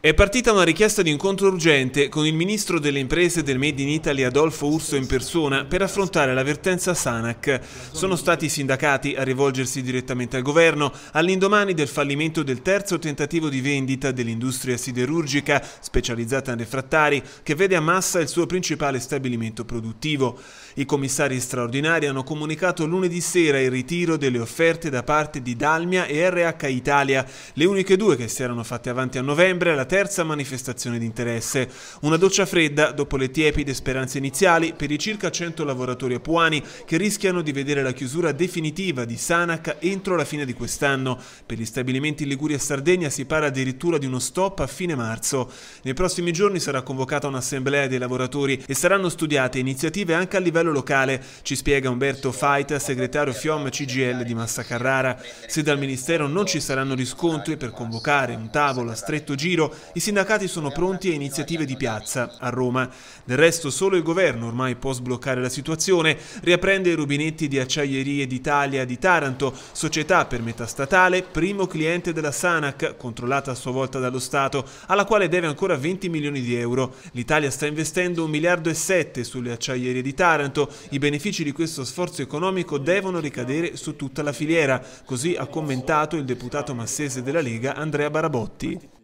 È partita una richiesta di incontro urgente con il ministro delle imprese del Made in Italy Adolfo Urso in persona per affrontare l'avvertenza Sanac. Sono stati i sindacati a rivolgersi direttamente al governo all'indomani del fallimento del terzo tentativo di vendita dell'industria siderurgica specializzata in refrattari che vede a Massa il suo principale stabilimento produttivo. I commissari straordinari hanno comunicato lunedì sera il ritiro delle offerte da parte di Dalmia e RH Italia, le uniche due che si erano fatte avanti a novembre alla terza manifestazione di interesse. Una doccia fredda dopo le tiepide speranze iniziali per i circa 100 lavoratori apuani che rischiano di vedere la chiusura definitiva di Sanac entro la fine di quest'anno. Per gli stabilimenti in Liguria e Sardegna si parla addirittura di uno stop a fine marzo. Nei prossimi giorni sarà convocata un'assemblea dei lavoratori e saranno studiate iniziative anche a livello locale, ci spiega Umberto Faita, segretario FIOM CGL di Massa Carrara. Se dal Ministero non ci saranno riscontri per convocare un tavolo a stretto giro, i sindacati sono pronti a iniziative di piazza a Roma. Del resto solo il governo ormai può sbloccare la situazione, riaprende i rubinetti di Acciaierie d'Italia di Taranto, società per metà statale, primo cliente della Sanac, controllata a sua volta dallo Stato, alla quale deve ancora 20 milioni di euro. L'Italia sta investendo 1 miliardo e 7 sulle acciaierie di Taranto, i benefici di questo sforzo economico devono ricadere su tutta la filiera, così ha commentato il deputato massese della Lega Andrea Barabotti.